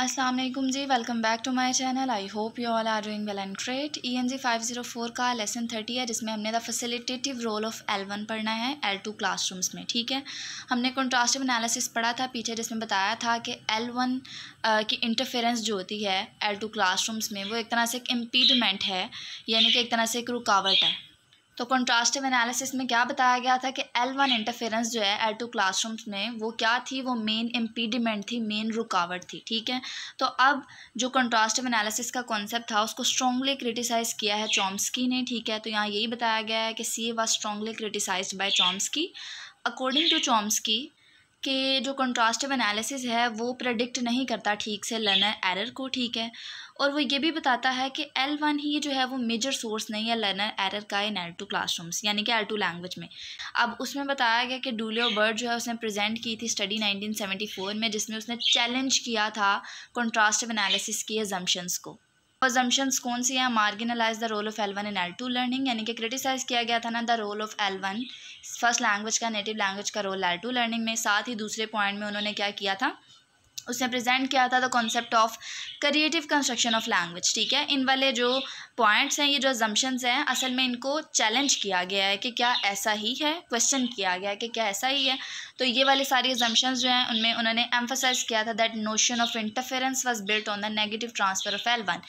अस्सलाम वालेकुम जी welcome back to my channel I hope you all are doing well and great zero four का lesson thirty है जिसमें हमने the facilitative role of L one पढ़ना है एल क्लास क्लासरूम्स में ठीक है हमने कंट्रास्टिव एनालिसिस पढ़ा था पीछे जिसमें बताया था कि एल वन की इंटरफेरेंस जो होती है एल क्लास क्लासरूम्स में वो एक तरह से एक इम्पीडमेंट है यानी कि एक तरह से एक रुकावट है तो कॉन्ट्रास्टिव एनालिसिस में क्या बताया गया था कि एल वन इंटरफेरेंस जो है एल टू क्लासरूम्स में वो क्या थी वो मेन इम्पीडिमेंट थी मेन रुकावट थी ठीक है तो अब जो कॉन्ट्रास्टिव एनालिसिस का कॉन्सेप्ट था उसको स्ट्रॉन्गली क्रिटिसाइज़ किया है चॉम्सकी ने ठीक है तो यहाँ यही बताया गया है कि C A was strongly criticise by Chomsky according to Chomsky कि जो कंट्रास्टिव एनालिसिस है वो प्रडिक्ट नहीं करता ठीक से लर्नर एरर को ठीक है और वो ये भी बताता है कि एल वन ही जो है वो मेजर सोर्स नहीं है लर्नर एरर का इन एल टू क्लासरूम्स यानी कि एल टू लैंग्वेज में अब उसमें बताया गया कि डूलियो बर्ड जो है उसने प्रेजेंट की थी स्टडी 1974 में जिसमें उसने चैलेंज किया था कॉन्ट्रास्ट एनालिसिस की एजम्पन्स को एजम्पन्स कौन सी हैं marginalise the role of L one in L two learning यानी कि क्रिटिसाइज़ किया गया था ना the role of L one first language का नेटिव लैंग्वेज का रोल एल टू लर्निंग में साथ ही दूसरे पॉइंट में उन्होंने क्या किया था उसने प्रेजेंट किया था the concept of creative construction of language ठीक है इन वाले जो पॉइंट्स हैं ये जो जम्पन्स हैं असल में इनको चैलेंज किया गया है कि क्या ऐसा ही है क्वेश्चन किया गया है कि क्या ऐसा ही है तो ये वाले सारे जम्पन्स जो हैं उनमें उन्होंने एम्फोसाइज किया था that notion of interference was built on the negative transfer of L one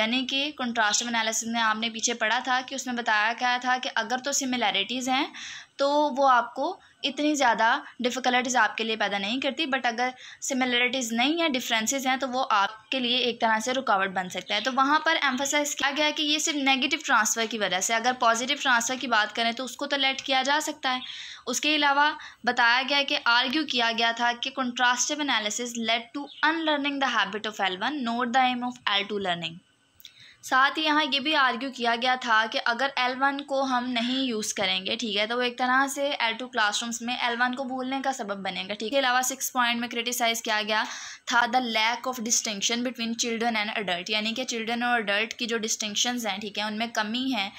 यानी कि कंट्रास्ट एनालिसिस में आपने पीछे पढ़ा था कि उसमें बताया गया था कि अगर तो सिमिलैरिटीज़ हैं तो वो आपको इतनी ज़्यादा डिफ़िकल्टीज़ आपके लिए पैदा नहीं करती बट अगर सिमिलरिटीज़ नहीं है डिफरेंसेस हैं तो वो आपके लिए एक तरह से रुकावट बन सकता है तो वहाँ पर एम्फोसाइज किया गया कि ये सिर्फ नेगेटिव ट्रांसफ़र की वजह से अगर पॉजिटिव ट्रांसफ़र की बात करें तो उसको तो लेट किया जा सकता है उसके अलावा बताया गया कि आर्ग्यू किया गया था कि contrastive analysis led to unlearning the habit of L one not the aim of L two learning साथ ही यहाँ ये भी आर्ग्यू किया गया था कि अगर एल वन को हम नहीं यूज़ करेंगे ठीक है तो वो एक तरह से एल क्लास क्लासरूम्स में एल वन को भूलने का सबब बनेगा ठीक है अलावा सिक्स पॉइंट में क्रिटिसाइज़ किया गया था the lack of distinction between children and adult यानी कि चिल्ड्रन और अडल्ट की जो डिस्टिंक्शन हैं ठीक है उनमें कमी है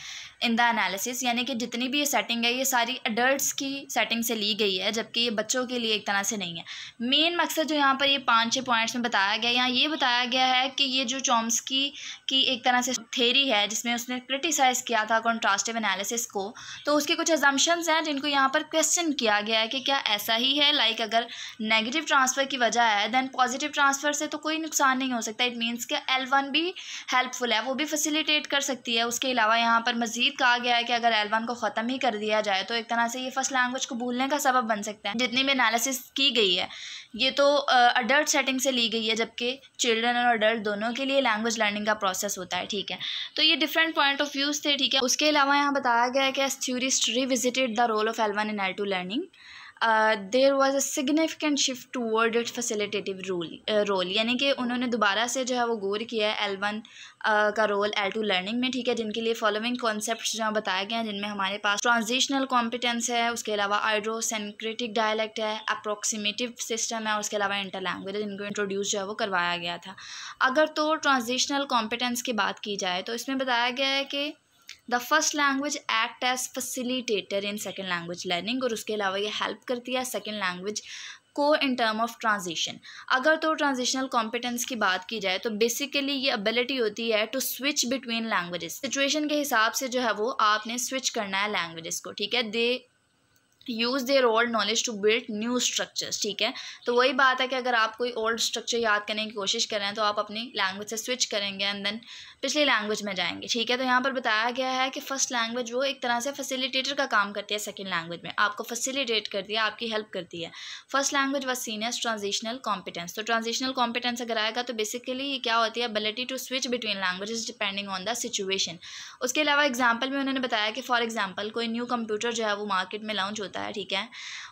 इन द एनालिसिस यानी कि जितनी भी ये सेटिंग है ये सारी अडल्ट की सेटिंग से ली गई है जबकि ये बच्चों के लिए एक तरह से नहीं है मेन मकसद जो यहाँ पर ये पाँच छः पॉइंट्स में बताया गया यहाँ ये बताया गया है कि ये जो चॉम्सकी की एक तरह से थेरी है जिसमें उसने क्रिटिसाइज़ किया था कॉन्ट्रास्टिव एनालिसिस को तो उसके कुछ एजम्पन्स हैं जिनको यहाँ पर क्वेश्चन किया गया है कि क्या ऐसा ही है लाइक like अगर नेगेटिव ट्रांसफ़र की वजह है देन पॉजिटिव ट्रांसफ़र से तो कोई नुकसान नहीं हो सकता इट मीन्स कि एल वन भी हेल्पफुल है वो भी फैसिलिटेट कर सकती है उसके अलावा यहाँ पर मज़ीद मज़ीद कहा गया है कि अगर एलवन को ख़त्म ही कर दिया जाए तो एक तरह से ये फर्स्ट लैंग्वेज को भूलने का सबब बन सकता है जितनी भी एनालिसिस की गई है ये तो अडल्ट सेटिंग से ली गई है जबकि चिल्ड्रन और अडल्ट दोनों के लिए लैंग्वेज लर्निंग का प्रोसेस होता है ठीक है तो ये डिफरेंट पॉइंट ऑफ व्यूज़ थे ठीक है उसके अलावा यहाँ बताया गया है कि as theorist revisited the role of L one in L two learning uh, there was a significant shift toward it facilitative role role यानी कि उन्होंने दोबारा से जो है वो गौर किया है एल वन uh, का रोल एल टू लर्निंग में ठीक है जिनके लिए फॉलोइंग कॉन्सेप्ट जो है बताए गए हैं जिनमें हमारे पास ट्रांजिशनल कॉम्पिटेंस है उसके अलावा आइड्रोसेंक्रेटिक डायलैक्ट है अप्रोक्सीमेटिव सिस्टम है उसके अलावा इंटर लैंग्वेज जिनको इंट्रोड्यूस जो है वो करवाया गया था अगर तो ट्रांजिशनल कॉम्पिटेंस की बात की जाए तो इसमें बताया गया है कि the first language act as facilitator in second language learning और उसके अलावा ये हेल्प करती है सेकेंड लैंग्वेज को इन टर्म ऑफ ट्रांजिशन अगर तो ट्रांजिशनल कॉम्पिटेंस की बात की जाए तो बेसिकली ये अबिलिटी होती है to switch between languages situation के हिसाब से जो है वो आपने स्विच करना है लैंग्वेजेस को ठीक है they use their old knowledge to build new structures ठीक है तो वही बात है कि अगर आप कोई ओल्ड स्ट्रक्चर याद करने की कोशिश कर रहे हैं तो आप अपनी लैंग्वेज से स्विच करेंगे एंड देन पिछली लैंग्वेज में जाएंगे ठीक है तो यहाँ पर बताया गया है कि फ़र्स्ट लैंग्वेज वो एक तरह से फैसिलिटेटर का काम करती है सेकेंड लैंग्वेज में आपको फैसिलिटेट करती है आपकी हेल्प करती है first language was seen as transitional competence तो ट्रांजिशनल कॉम्पिटेंस अगर आएगा तो बेसिकली क्या होती है ability to switch between language depending on the situation उसके अलावा एग्जाम्पल में उन्होंने बताया कि फॉर एग्जाम्पल कोई न्यू कंप्यूटर जो है वो मार्केट में लॉन्च होता है ठीक है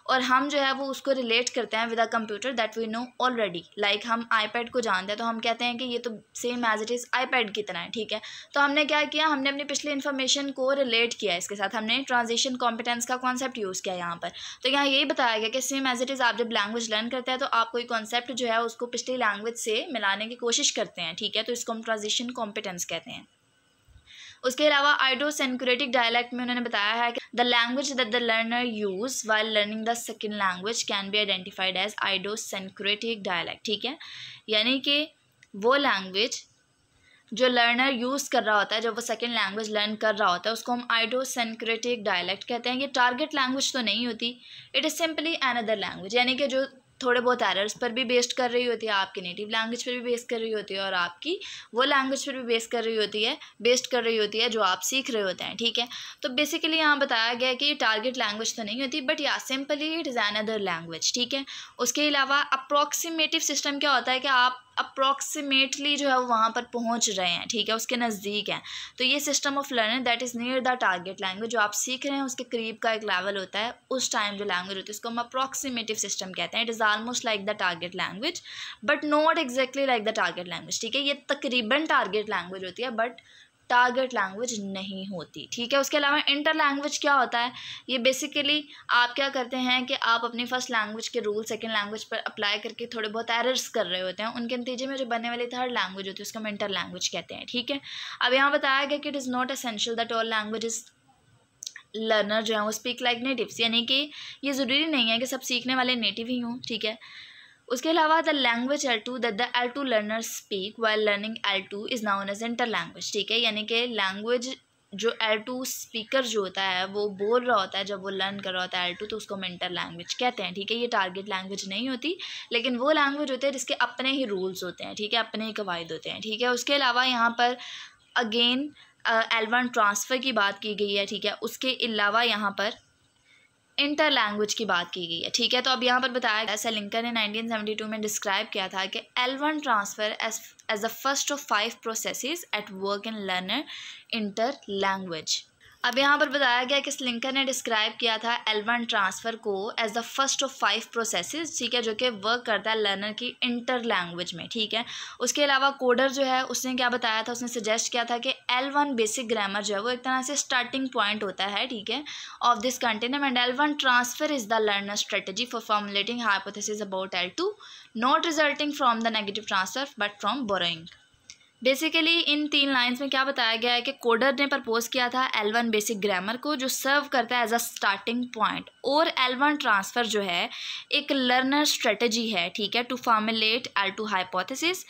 और हम जो है वो उसको रिलेट करते हैं with a computer that we know already like हम आईपैड को जानते हैं तो हम कहते हैं कि ये तो same as it is iPad की तरह करना है ठीक है तो हमने क्या किया हमने अपनी पिछली इन्फॉर्मेशन को रिलेट किया इसके साथ हमने ट्रांजिशन कॉम्पिटेंस का कॉन्सेप्ट यूज़ किया यहाँ पर तो यहाँ यही बताया गया कि सेम एज इट इज़ आप जब लैंग्वेज लर्न करते हैं तो आप कोई कॉन्सेप्ट जो है उसको पिछली लैंग्वेज से मिलाने की कोशिश करते हैं ठीक है तो इसको हम ट्रांजिशन कॉम्पिटेंस कहते हैं उसके अलावा आइडोसेंक्रेटिक डायलैक्ट में उन्होंने बताया है कि the language that the learner use while learning the second language can be identified as idiosyncratic dialect ठीक है यानी कि वो लैंग्वेज जो लर्नर यूज़ कर रहा होता है जब वो सेकेंड लैंग्वेज लर्न कर रहा होता है उसको हम आइडोसेंक्रेटिक डायलैक्ट कहते हैं ये टारगेट लैंग्वेज तो नहीं होती it is simply other language यानी कि जो थोड़े बहुत एरर्स पर भी बेस्ड कर रही होती है आपके नेटिव लैंग्वेज पर भी बेस्ड कर रही होती है और आपकी वो लैंग्वेज पर भी बेस्ड कर रही होती है बेस्ड कर रही होती है जो आप सीख रहे होते हैं ठीक है तो बेसिकली यहाँ बताया गया है कि ये टारगेट लैंग्वेज तो नहीं होती बट या simply it is an other language ठीक है उसके अलावा अप्रॉक्सीमेटिव सिस्टम क्या होता है कि आप अप्रॉक्सीमेटली जो है वहाँ पर पहुँच रहे हैं ठीक है उसके नज़दीक हैं तो ये system of learning that is near the target language जो आप सीख रहे हैं उसके करीब का एक लेवल होता है उस टाइम जो लैंग्वेज होती है उसको हम अप्रॉक्सीमेटिव सिस्टम कहते हैं it is almost like the target language but not exactly like the target language ठीक है ये तकरीबन टारगेट लैंग्वेज होती है बट टारगेट लैंग्वेज नहीं होती ठीक है उसके अलावा इंटर लैंग्वेज क्या होता है ये बेसिकली आप क्या करते हैं कि आप अपनी फर्स्ट लैंग्वेज के रूल सेकेंड लैंग्वेज पर अप्लाई करके थोड़े बहुत एरर्स कर रहे होते हैं उनके नतीजे में जो बनने वाली थर्ड लैंग्वेज होती है उसको हम इंटर लैंग्वेज कहते हैं ठीक है अब यहाँ बताया गया कि it is not essential that all language learner जो है वो स्पीक लाइक नेटिव्स यानी कि ये ज़रूरी नहीं है कि सब सीखने वाले नेटिव ही हों ठीक है उसके अलावा the language L two that the L two learner speak while learning L two is known as interlanguage ठीक है यानी कि लैंग्वेज जो एल टू स्पीकर जो होता है वो बोल रहा होता है जब वो लर्न कर रहा होता है एल टू तो उसको हम इंटर लैंग्वेज कहते हैं ठीक है ये टारगेट लैंग्वेज नहीं होती लेकिन वो लैंग्वेज होते हैं जिसके अपने ही रूल्स होते हैं ठीक है अपने ही कवायद होते हैं ठीक है उसके अलावा यहाँ पर अगेन एल वन ट्रांसफ़र की बात की गई है ठीक है उसके अलावा यहाँ पर इंटर लैंग्वेज की बात की गई है ठीक है तो अब यहाँ पर बताया गया ऐसा लिंकन ने 1972 में डिस्क्राइब किया था कि L one transfer as as the first of five processes at work in learner interlanguage अब यहाँ पर बताया गया कि स्लिंकर ने डिस्क्राइब किया था एलवन ट्रांसफ़र को as the first of five processes ठीक है जो कि वर्क करता है लर्नर की इंटर लैंग्वेज में ठीक है उसके अलावा कोडर जो है उसने क्या बताया था उसने सजेस्ट किया था कि एल वन बेसिक ग्रामर जो है वो एक तरह से स्टार्टिंग पॉइंट होता है ठीक है of this continuum and L one transfer is the learner strategy for formulating hypothesis about L two not resulting from the negative transfer but from borrowing basically इन तीन लाइंस में क्या बताया गया है कि कोडर ने प्रपोज किया था एल वन बेसिक ग्रामर को जो सर्व करता है एज अ स्टार्टिंग पॉइंट और एल वन ट्रांसफ़र जो है एक लर्नर स्ट्रेटजी है ठीक है to formulate L two hypothesis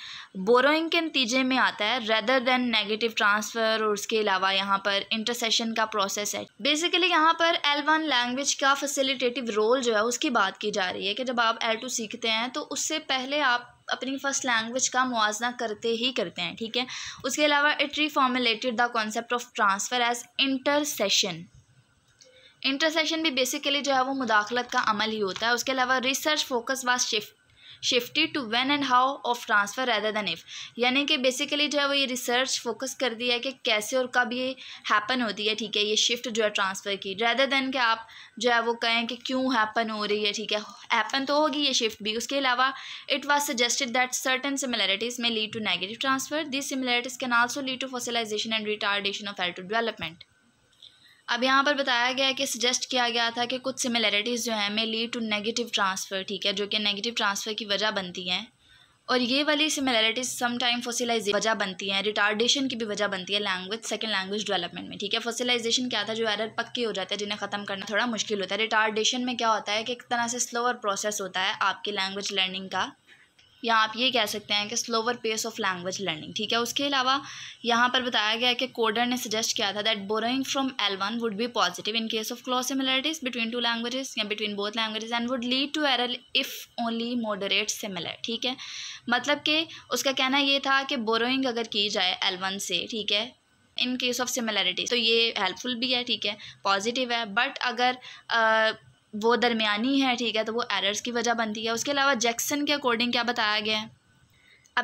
borrowing के नतीजे में आता है रेदर देन नेगेटिव ट्रांसफ़र और उसके अलावा यहाँ पर इंटरसेशन का प्रोसेस है बेसिकली यहाँ पर एल वन लैंग्वेज का फैसिलिटेटिव रोल जो है उसकी बात की जा रही है कि जब आप एल टू सीखते हैं तो उससे पहले आप अपनी फ़र्स्ट लैंग्वेज का मुआजना करते ही करते हैं ठीक है उसके अलावा it reformulated the concept of transfer as intercession intercession भी बेसिकली जो है वो मुदाखलत का अमल ही होता है उसके अलावा research focus was shift shifted to when and how of transfer rather than if यानी कि बेसिकली जो है वो ये रिसर्च फोकस कर दिया है कि कैसे और कब ये हैपन होती है ठीक है ये शिफ्ट जो है ट्रांसफ़र की रैदर देन के आप जो है वो कहें कि क्यों हैपन हो रही है ठीक है हैपन तो होगी ये शिफ्ट भी उसके अलावा it was suggested that certain similarities में lead to negative transfer this similarities can also lead to fossilization and retardation of L two development अब यहाँ पर बताया गया है कि सजेस्ट किया गया था कि कुछ सिमिलैरिटीज़ जो हैं में लीड टू नेगेटिव ट्रांसफ़र ठीक है जो कि नेगेटिव ट्रांसफ़र की वजह बनती हैं और ये वाली सिमिलैरिटीज़ समटाइम फोसिलाइजेशन वजह बनती हैं रिटार्डेशन की भी वजह बनती है लैंग्वेज सेकंड लैंग्वेज डेवलपमेंट में ठीक है फोसिलाइजेशन क्या था जो एरर पक्के हो जाते हैं जिन्हें ख़त्म करना थोड़ा मुश्किल होता है रिटार्डेशन में क्या होता है कि एक तरह से स्लोअर प्रोसेस होता है आपकी लैंग्वेज लर्निंग का या आप ये कह सकते हैं कि slower pace of language learning ठीक है उसके अलावा यहाँ पर बताया गया है कि कोडर ने सजेस्ट किया था that borrowing from L one would be positive in case of close similarities between two languages या between both languages and would lead to error if only moderate similar ठीक है मतलब कि उसका कहना ये था कि बोरोइंग अगर की जाए एल वन से ठीक है इन केस ऑफ सिमिलरिटीज तो ये हेल्पफुल भी है ठीक है पॉजिटिव है बट अगर वो दरमिया है ठीक है तो वो एरर्स की वजह बनती है उसके अलावा जैक्सन के अकॉर्डिंग क्या बताया गया है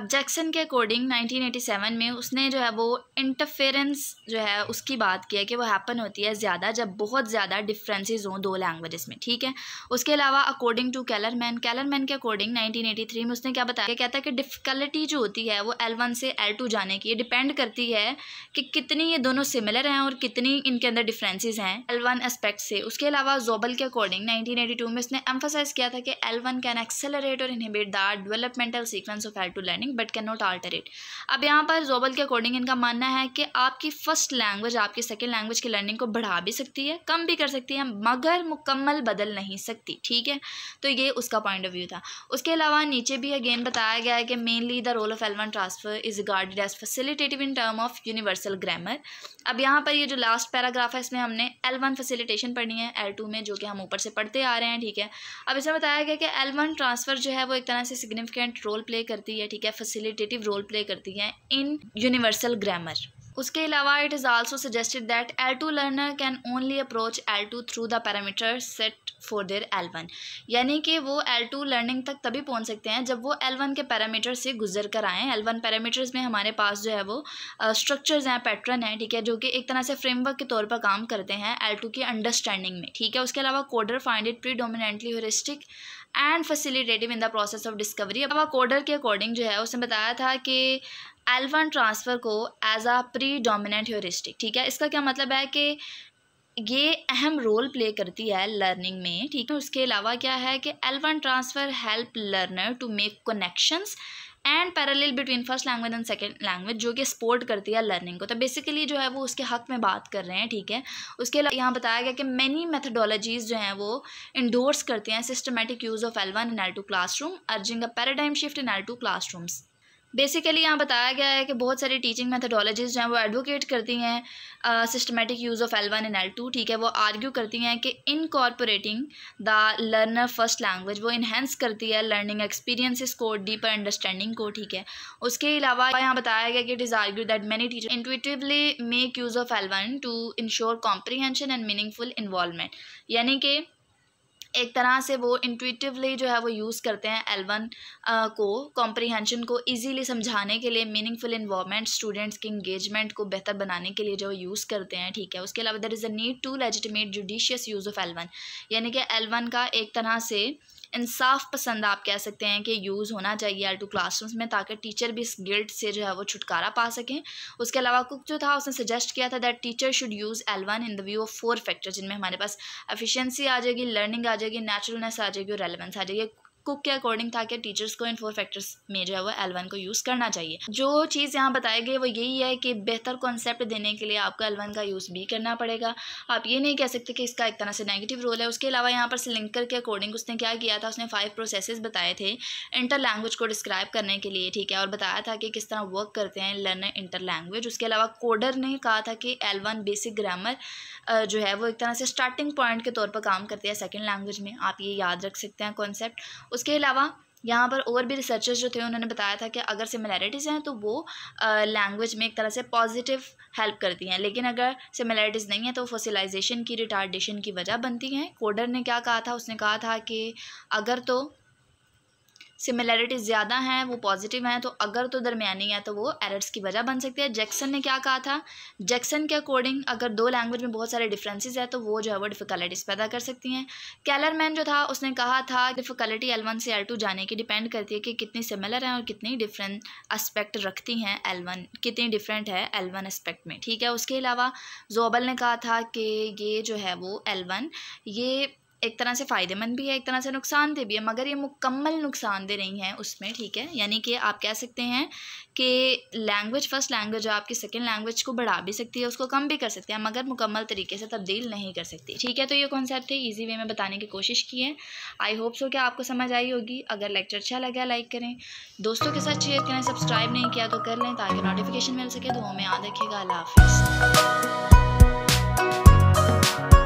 जैक्सन के अकॉर्डिंग 1987 में उसने जो है वो इंटरफेरेंस जो है उसकी बात की है कि वो हैपन होती है ज़्यादा जब बहुत ज़्यादा डिफरेंसेस हों दो लैंग्वेजेस में ठीक है उसके अलावा अकॉर्डिंग टू कैलरमैन कैलरमैन के अकॉर्डिंग 1983 में उसने क्या बताया कहता है कि डिफ़िकल्टी जो होती है वो एल वन से एल टू जाने की डिपेंड करती है कि कितनी ये दोनों सिमिलर हैं और कितनी इनके अंदर डिफरेंसेज हैं एल वन एस्पेक्ट से उसके अलावा जोबल के अकॉर्डिंग नाइनटीन में उसने एम्फोसाइज किया था कि एल वन कैन एक्सेलरेट और inhibit the developmental sequence of L two learning understanding but can not alter it अब यहाँ पर जोबल के अकॉर्डिंग इनका मानना है कि आपकी फ़र्स्ट लैंग्वेज आपकी सेकेंड लैंग्वेज की लर्निंग को बढ़ा भी सकती है कम भी कर सकती है मगर मुकम्मल बदल नहीं सकती ठीक है तो ये उसका पॉइंट ऑफ व्यू था उसके अलावा नीचे भी अगेन बताया गया है कि mainly the role of L one transfer is regarded as facilitative in term of universal grammar अब यहाँ पर ये जो लास्ट पैराग्राफ है इसमें हमने एल वन फैसिलिटेशन पढ़नी है एल टू में जो कि हम ऊपर से पढ़ते आ रहे हैं ठीक है अब इसमें बताया गया कि एल वन ट्रांसफ़र जो है वो एक तरह से सिग्निफिकेंट रोल प्ले करती है ठीक है फैसिलिटेटिव रोल प्ले करती हैं इन यूनिवर्सल ग्रामर उसके अलावा it is also suggested that L two learner can only approach L two through the parameter set for their L one यानी कि वो एल टू लर्निंग तक तभी पहुंच सकते हैं जब वो एल वन के पैरामीटर से गुजर कर आएँ एल वन पैरामीटर्स में हमारे पास जो है वो स्ट्रक्चर्स हैं पैटर्न हैं ठीक है जो कि एक तरह से फ्रेमवर्क के तौर पर काम करते हैं एल टू की अंडरस्टैंडिंग में ठीक है उसके अलावा Corder find it predominantly heuristic and facilitative in the process of discovery अब कोडर के अकॉर्डिंग जो है उसने बताया था कि एल्वन ट्रांसफ़र को as a predominant heuristic ठीक है इसका क्या मतलब है कि ये अहम रोल प्ले करती है लर्निंग में ठीक है उसके अलावा क्या है कि L one transfer help learner to make connections and parallel between first language and second language जो कि सपोर्ट करती है लर्निंग को तो बेसिकली जो है वो उसके हक में बात कर रहे हैं ठीक है उसके अलावा यहाँ बताया गया कि मैनी मेथडोलॉजीज़ जो हैं वो इंडोर्स करते हैं systematic use of L one in L two classroom urging a paradigm shift in L two classrooms basically यहाँ बताया गया है कि बहुत सारी टीचिंग मैथडोलॉजीज़ जो हैं वो एडवोकेट करती हैं systematic use of L one and L two ठीक है वो आर्ग्यू करती हैं कि incorporating the learner first language वो इन्हेंस करती है लर्निंग एक्सपीरियंसिस को डीपर अंडरस्टैंडिंग को ठीक है उसके अलावा यहाँ बताया गया कि it is argue that many teacher intuitively make use of L one to ensure comprehension and meaningful involvement यानी कि एक तरह से वो इंटुटिवली जो है वो यूज़ करते हैं एलवन को कॉम्प्रीहेंशन को ईजीली समझाने के लिए मीनिंगफुल इन्वॉलमेंट स्टूडेंट्स के इंगेजमेंट को बेहतर बनाने के लिए जो यूज़ करते हैं ठीक है उसके अलावा there is a need to legitimate judicious use of L one यानी कि एलवन का एक तरह से इंसाफ पसंद आप कह सकते हैं कि यूज़ होना चाहिए एल टू क्लासरूम्स में ताकि टीचर भी इस गिल्ट से जो है वो छुटकारा पा सकें उसके अलावा कुक जो था उसने सजेस्ट किया था that teacher should use L one in the view of four factor जिनमें हमारे पास एफिशिएंसी आ जाएगी लर्निंग आ जाएगी नेचुरलनेस आ जाएगी और रेलिवेंस आ जाएगी कुक के अकॉर्डिंग था कि टीचर्स को इन फोर फैक्टर्स में जो है वो एल को यूज़ करना चाहिए जो चीज़ यहाँ बताई गई वो यही है कि बेहतर कॉन्सेप्ट देने के लिए आपको एल का यूज़ भी करना पड़ेगा आप ये नहीं कह सकते कि इसका एक तरह से नेगेटिव रोल है उसके अलावा यहाँ पर सिलिंकर के अकॉर्डिंग उसने क्या किया था उसने फाइव प्रोसेस बताए थे इंटर लैंग्वेज को डिस्क्राइब करने के लिए ठीक है और बताया था कि किस तरह वर्क करते हैं लर्नर इंटर लैंग्वेज उसके अलावा कोडर ने कहा था कि एल बेसिक ग्रामर जो है वो एक तरह से स्टार्टिंग पॉइंट के तौर पर काम करती है सेकेंड लैंग्वेज में आप ये याद रख सकते हैं कॉन्सेप्ट उसके अलावा यहाँ पर और भी रिसर्चर्स जो थे उन्होंने बताया था कि अगर सिमिलैरिटीज़ हैं तो वो लैंग्वेज में एक तरह से पॉजिटिव हेल्प करती हैं लेकिन अगर सिमिलैरिटीज़ नहीं है तो फोसिलाइजेशन की रिटार्डेशन की वजह बनती हैं कोडर ने क्या कहा था उसने कहा था कि अगर तो सिमिलैरिटीज़ ज़्यादा हैं वो पॉजिटिव हैं तो अगर तो दरमियानी है तो वो एरर्स की वजह बन सकती है जैक्सन ने क्या कहा था जैक्सन के अकॉर्डिंग अगर दो लैंग्वेज में बहुत सारे डिफरेंसेस हैं तो वो जो है वो डिफ़िकल्टीज़ पैदा कर सकती हैं कैलरमैन जो था उसने कहा था डिफ़िकल्टी एल वन से एल टू जाने की डिपेंड करती है कि कितनी सिमिलर हैं और कितनी डिफरेंट अस्पेक्ट रखती हैं एल वन कितनी डिफरेंट है एल वन एस्पेक्ट में ठीक है उसके अलावा जोबल ने कहा था कि ये जो है वो एल वन ये एक तरह से फ़ायदेमंद भी है एक तरह से नुकसानदेह भी है मगर ये मुकम्मल नुकसानदेह नहीं है उसमें ठीक है यानी कि आप कह सकते हैं कि लैंग्वेज फर्स्ट लैंग्वेज आपकी सेकेंड लैंग्वेज को बढ़ा भी सकती है उसको कम भी कर सकते हैं मगर मुकम्मल तरीके से तब्दील नहीं कर सकती ठीक है तो ये कॉन्सेप्ट है ईजी वे में बताने की कोशिश की है आई होप सो कि आपको समझ आई होगी अगर लेक्चर अच्छा लगा लाइक करें दोस्तों के साथ शेयर करें सब्सक्राइब नहीं किया तो कर लें ताकि नोटिफिकेशन मिल सके तो हमें याद रखिएगा अल्लाह हाफिज़